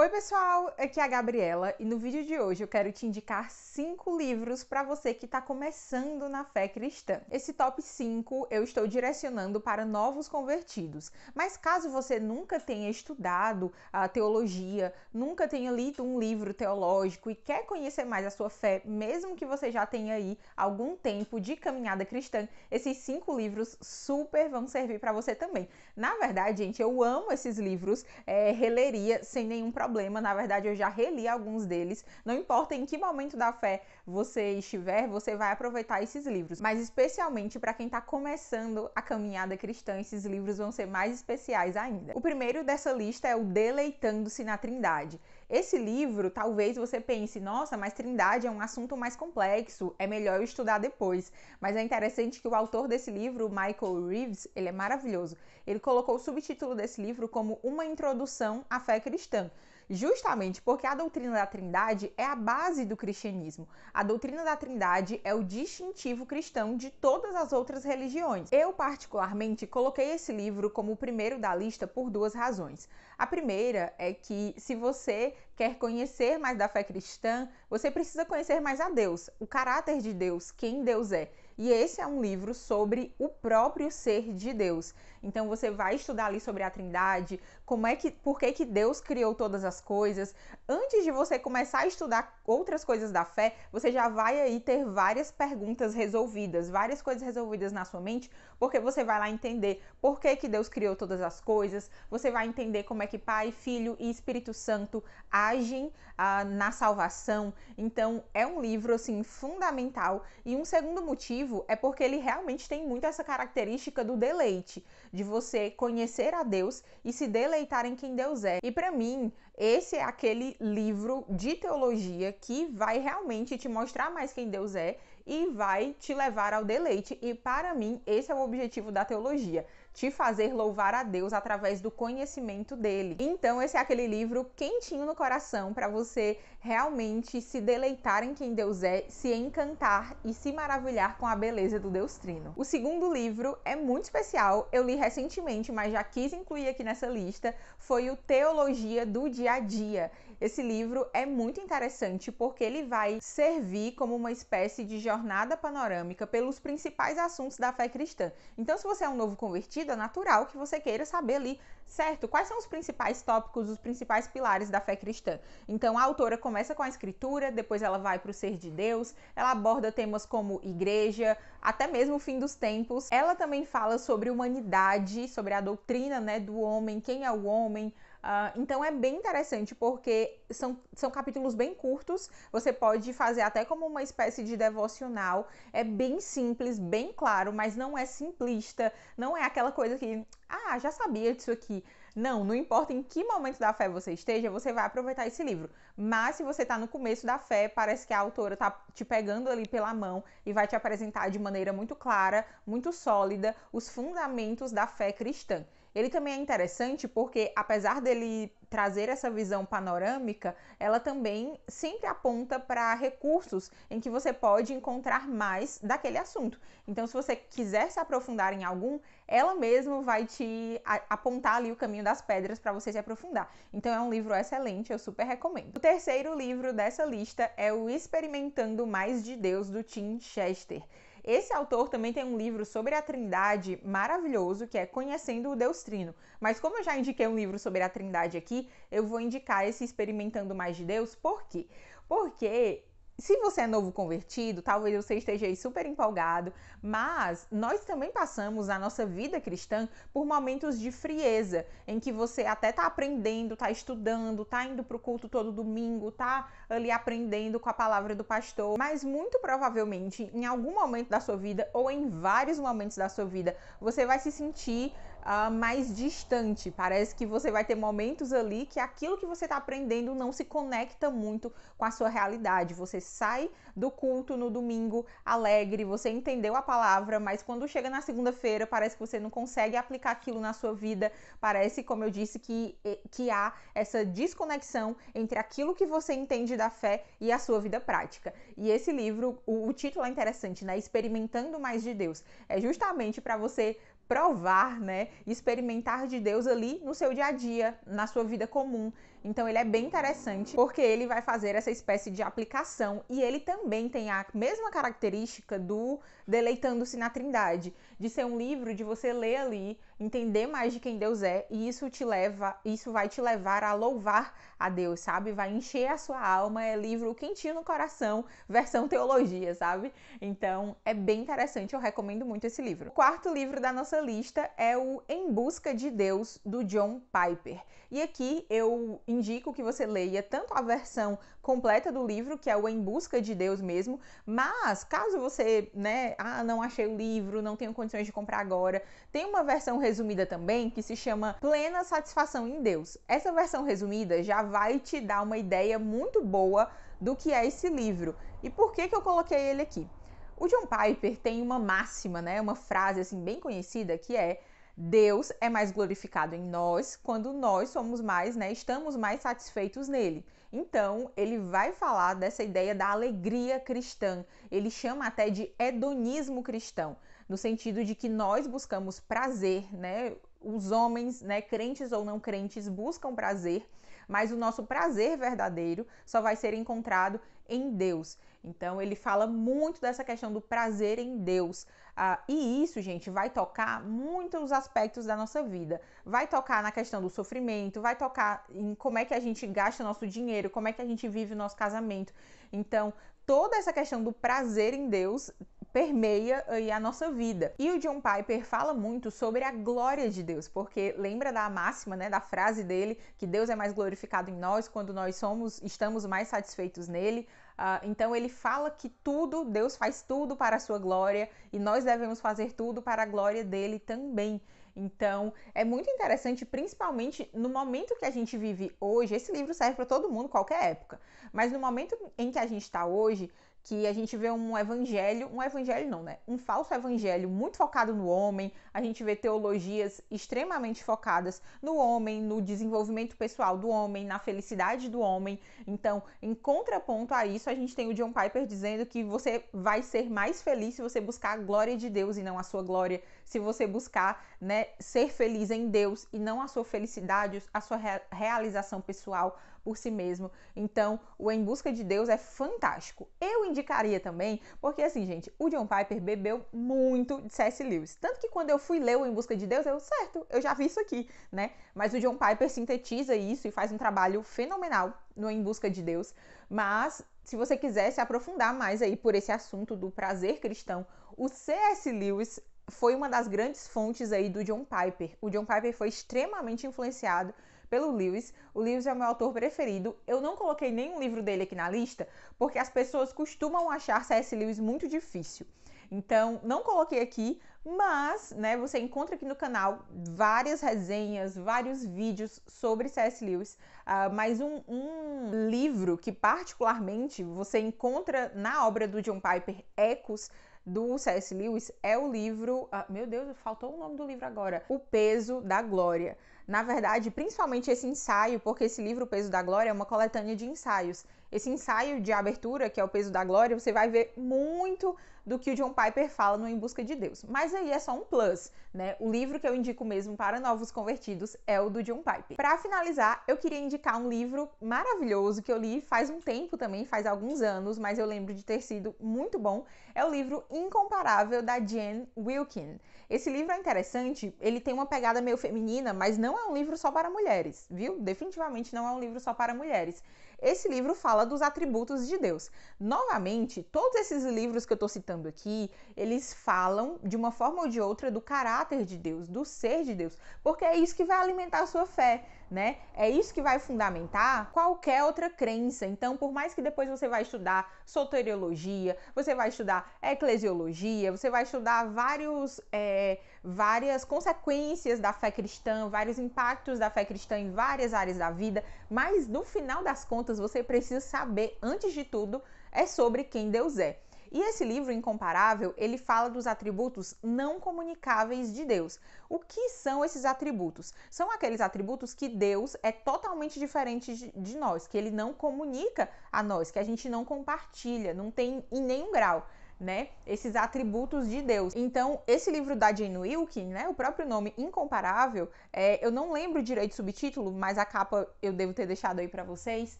Oi, pessoal, aqui é a Gabriela e no vídeo de hoje eu quero te indicar cinco livros para você que está começando na fé cristã. Esse top 5 eu estou direcionando para novos convertidos, mas caso você nunca tenha estudado a teologia, nunca tenha lido um livro teológico e quer conhecer mais a sua fé, mesmo que você já tenha aí algum tempo de caminhada cristã, esses cinco livros super vão servir para você também. Na verdade, gente, eu amo esses livros, é, releria sem nenhum problema problema. Na verdade, eu já reli alguns deles. Não importa em que momento da fé você estiver, você vai aproveitar esses livros. Mas especialmente para quem está começando a caminhada cristã, esses livros vão ser mais especiais ainda. O primeiro dessa lista é o Deleitando-se na Trindade. Esse livro, talvez você pense, nossa, mas Trindade é um assunto mais complexo, é melhor eu estudar depois. Mas é interessante que o autor desse livro, Michael Reeves, ele é maravilhoso. Ele colocou o subtítulo desse livro como Uma Introdução à Fé Cristã justamente porque a doutrina da Trindade é a base do cristianismo. A doutrina da Trindade é o distintivo cristão de todas as outras religiões. Eu, particularmente, coloquei esse livro como o primeiro da lista por duas razões. A primeira é que, se você quer conhecer mais da fé cristã, você precisa conhecer mais a Deus, o caráter de Deus, quem Deus é. E esse é um livro sobre o próprio ser de Deus. Então você vai estudar ali sobre a Trindade, como é que, por que que Deus criou todas as coisas. Antes de você começar a estudar outras coisas da fé, você já vai aí ter várias perguntas resolvidas, várias coisas resolvidas na sua mente, porque você vai lá entender por que que Deus criou todas as coisas. Você vai entender como é que Pai, Filho e Espírito Santo agem ah, na salvação. Então é um livro assim fundamental e um segundo motivo é porque ele realmente tem muito essa característica do deleite de você conhecer a Deus e se deleitar em quem Deus é. E para mim, esse é aquele livro de teologia que vai realmente te mostrar mais quem Deus é e vai te levar ao deleite. E para mim, esse é o objetivo da teologia te fazer louvar a Deus através do conhecimento dele. Então, esse é aquele livro quentinho no coração para você realmente se deleitar em quem Deus é, se encantar e se maravilhar com a beleza do Deus Trino. O segundo livro é muito especial, eu li recentemente, mas já quis incluir aqui nessa lista, foi o Teologia do Dia a Dia. Esse livro é muito interessante porque ele vai servir como uma espécie de jornada panorâmica pelos principais assuntos da fé cristã. Então, se você é um novo convertido, vida, natural que você queira saber ali, certo? Quais são os principais tópicos, os principais pilares da fé cristã? Então a autora começa com a escritura, depois ela vai para o ser de Deus, ela aborda temas como igreja, até mesmo o fim dos tempos. Ela também fala sobre humanidade, sobre a doutrina, né, do homem, quem é o homem, ah, então é bem interessante porque são, são capítulos bem curtos, você pode fazer até como uma espécie de devocional. É bem simples, bem claro, mas não é simplista, não é aquela coisa que, ah, já sabia disso aqui. Não, não importa em que momento da fé você esteja, você vai aproveitar esse livro. Mas se você está no começo da fé, parece que a autora está te pegando ali pela mão e vai te apresentar de maneira muito clara, muito sólida, os fundamentos da fé cristã. Ele também é interessante porque, apesar dele trazer essa visão panorâmica, ela também sempre aponta para recursos em que você pode encontrar mais daquele assunto. Então, se você quiser se aprofundar em algum, ela mesma vai te apontar ali o caminho das pedras para você se aprofundar. Então, é um livro excelente, eu super recomendo. O terceiro livro dessa lista é o Experimentando Mais de Deus do Tim Chester. Esse autor também tem um livro sobre a Trindade maravilhoso, que é Conhecendo o Deus Trino. Mas como eu já indiquei um livro sobre a Trindade aqui, eu vou indicar esse Experimentando Mais de Deus, por quê? Porque se você é novo convertido, talvez você esteja aí super empolgado, mas nós também passamos a nossa vida cristã por momentos de frieza, em que você até tá aprendendo, tá estudando, tá indo pro culto todo domingo, tá ali aprendendo com a palavra do pastor, mas muito provavelmente em algum momento da sua vida ou em vários momentos da sua vida, você vai se sentir uh, mais distante. Parece que você vai ter momentos ali que aquilo que você está aprendendo não se conecta muito com a sua realidade. Você sai do culto no domingo alegre, você entendeu a palavra, mas quando chega na segunda-feira parece que você não consegue aplicar aquilo na sua vida. Parece, como eu disse, que, eh, que há essa desconexão entre aquilo que você entende da fé e a sua vida prática. E esse livro, o, o título é interessante, né? Experimentando mais de Deus. É justamente para você provar, né, experimentar de Deus ali no seu dia a dia, na sua vida comum. Então ele é bem interessante porque ele vai fazer essa espécie de aplicação e ele também tem a mesma característica do Deleitando-se na Trindade, de ser um livro de você ler ali, entender mais de quem Deus é e isso te leva, isso vai te levar a louvar a Deus, sabe? Vai encher a sua alma, é livro quentinho no coração, versão teologia, sabe? Então é bem interessante, eu recomendo muito esse livro. O quarto livro da nossa lista é o Em Busca de Deus do John Piper. E aqui eu indico que você leia tanto a versão completa do livro, que é o Em Busca de Deus mesmo, mas caso você, né, ah, não achei o livro, não tenho condições de comprar agora, tem uma versão resumida também que se chama Plena Satisfação em Deus. Essa versão resumida já vai te dar uma ideia muito boa do que é esse livro. E por que que eu coloquei ele aqui? O John Piper tem uma máxima, né, uma frase assim bem conhecida que é Deus é mais glorificado em nós quando nós somos mais, né, estamos mais satisfeitos nele. Então, ele vai falar dessa ideia da alegria cristã. Ele chama até de hedonismo cristão, no sentido de que nós buscamos prazer, né, os homens, né, crentes ou não crentes, buscam prazer, mas o nosso prazer verdadeiro só vai ser encontrado em Deus. Então ele fala muito dessa questão do prazer em Deus. Ah, e isso, gente, vai tocar muitos aspectos da nossa vida. Vai tocar na questão do sofrimento, vai tocar em como é que a gente gasta nosso dinheiro, como é que a gente vive o nosso casamento. Então, toda essa questão do prazer em Deus permeia aí eh, a nossa vida. E o John Piper fala muito sobre a glória de Deus, porque lembra da máxima, né, da frase dele, que Deus é mais glorificado em nós quando nós somos, estamos mais satisfeitos nele. Uh, então ele fala que tudo, Deus faz tudo para a sua glória e nós devemos fazer tudo para a glória dele também. Então, é muito interessante, principalmente no momento que a gente vive hoje. Esse livro serve para todo mundo, qualquer época. Mas no momento em que a gente está hoje, que a gente vê um evangelho, um evangelho não, né? Um falso evangelho muito focado no homem, a gente vê teologias extremamente focadas no homem, no desenvolvimento pessoal do homem, na felicidade do homem. Então, em contraponto a isso, a gente tem o John Piper dizendo que você vai ser mais feliz se você buscar a glória de Deus e não a sua glória, se você buscar, né, ser feliz em Deus e não a sua felicidade, a sua re realização pessoal por si mesmo. Então, o Em Busca de Deus é fantástico. Eu indicaria também, porque assim, gente, o John Piper bebeu muito de C.S. Lewis. Tanto que quando eu fui ler o Em Busca de Deus, eu, certo, eu já vi isso aqui, né? Mas o John Piper sintetiza isso e faz um trabalho fenomenal no Em Busca de Deus. Mas se você quiser se aprofundar mais aí por esse assunto do prazer cristão, o C.S. Lewis foi uma das grandes fontes aí do John Piper. O John Piper foi extremamente influenciado pelo Lewis. O Lewis é o meu autor preferido. Eu não coloquei nenhum livro dele aqui na lista, porque as pessoas costumam achar C.S. Lewis muito difícil. Então, não coloquei aqui, mas, né, você encontra aqui no canal várias resenhas, vários vídeos sobre C.S. Lewis, uh, mas um, um livro que particularmente você encontra na obra do John Piper, Ecos, do C.S. Lewis é o livro. Ah, meu Deus, faltou o nome do livro agora. O Peso da Glória. Na verdade, principalmente esse ensaio, porque esse livro, O Peso da Glória, é uma coletânea de ensaios. Esse ensaio de abertura, que é o peso da glória, você vai ver muito do que o John Piper fala no Em Busca de Deus. Mas aí é só um plus, né? O livro que eu indico mesmo para novos convertidos é o do John Piper. Para finalizar, eu queria indicar um livro maravilhoso que eu li faz um tempo também, faz alguns anos, mas eu lembro de ter sido muito bom. É o livro Incomparável da Jen Wilkin. Esse livro é interessante, ele tem uma pegada meio feminina, mas não é um livro só para mulheres, viu? Definitivamente não é um livro só para mulheres. Esse livro fala dos atributos de Deus. Novamente, todos esses livros que eu estou citando aqui, eles falam de uma forma ou de outra do caráter de Deus, do ser de Deus, porque é isso que vai alimentar a sua fé, né? É isso que vai fundamentar qualquer outra crença. Então, por mais que depois você vai estudar soteriologia, você vai estudar eclesiologia, você vai estudar vários é, várias consequências da fé cristã, vários impactos da fé cristã em várias áreas da vida, mas no final das contas você precisa saber, antes de tudo, é sobre quem Deus é. E esse livro incomparável, ele fala dos atributos não comunicáveis de Deus. O que são esses atributos? São aqueles atributos que Deus é totalmente diferente de nós, que ele não comunica a nós, que a gente não compartilha, não tem em nenhum grau né, esses atributos de Deus. Então, esse livro da Jane Wilkin, né, o próprio nome Incomparável, é, eu não lembro direito o subtítulo, mas a capa eu devo ter deixado aí para vocês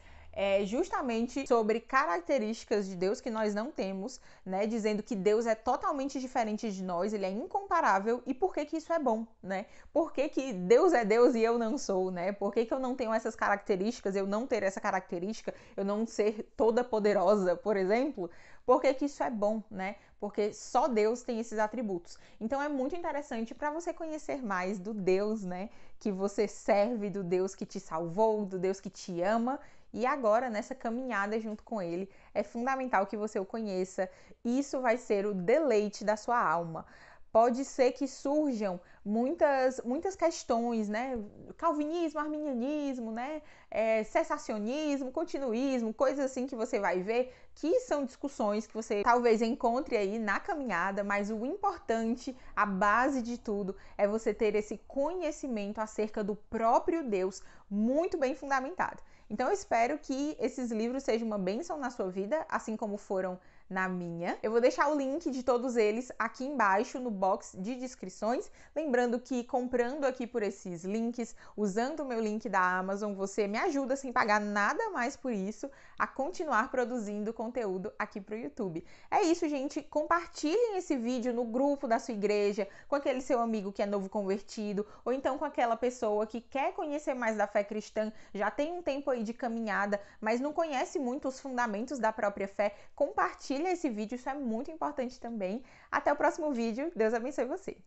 é justamente sobre características de Deus que nós não temos, né? Dizendo que Deus é totalmente diferente de nós, ele é incomparável e por que que isso é bom, né? Por que, que Deus é Deus e eu não sou, né? Por que, que eu não tenho essas características, eu não ter essa característica, eu não ser toda poderosa, por exemplo? Por que, que isso é bom, né? porque só Deus tem esses atributos. Então é muito interessante para você conhecer mais do Deus, né, que você serve, do Deus que te salvou, do Deus que te ama e agora, nessa caminhada junto com ele, é fundamental que você o conheça. Isso vai ser o deleite da sua alma. Pode ser que surjam muitas, muitas questões, né? Calvinismo, arminianismo, né? É, cessacionismo, continuismo, coisas assim que você vai ver que são discussões que você talvez encontre aí na caminhada, mas o importante, a base de tudo, é você ter esse conhecimento acerca do próprio Deus muito bem fundamentado. Então eu espero que esses livros sejam uma bênção na sua vida, assim como foram na minha. Eu vou deixar o link de todos eles aqui embaixo no box de descrições. Lembrando que comprando aqui por esses links, usando o meu link da Amazon, você me ajuda sem pagar nada mais por isso a continuar produzindo conteúdo aqui para o YouTube. É isso, gente. Compartilhem esse vídeo no grupo da sua igreja, com aquele seu amigo que é novo convertido, ou então com aquela pessoa que quer conhecer mais da fé cristã, já tem um tempo aí de caminhada, mas não conhece muito os fundamentos da própria fé. Compartilha esse vídeo, isso é muito importante também. Até o próximo vídeo. Deus abençoe você.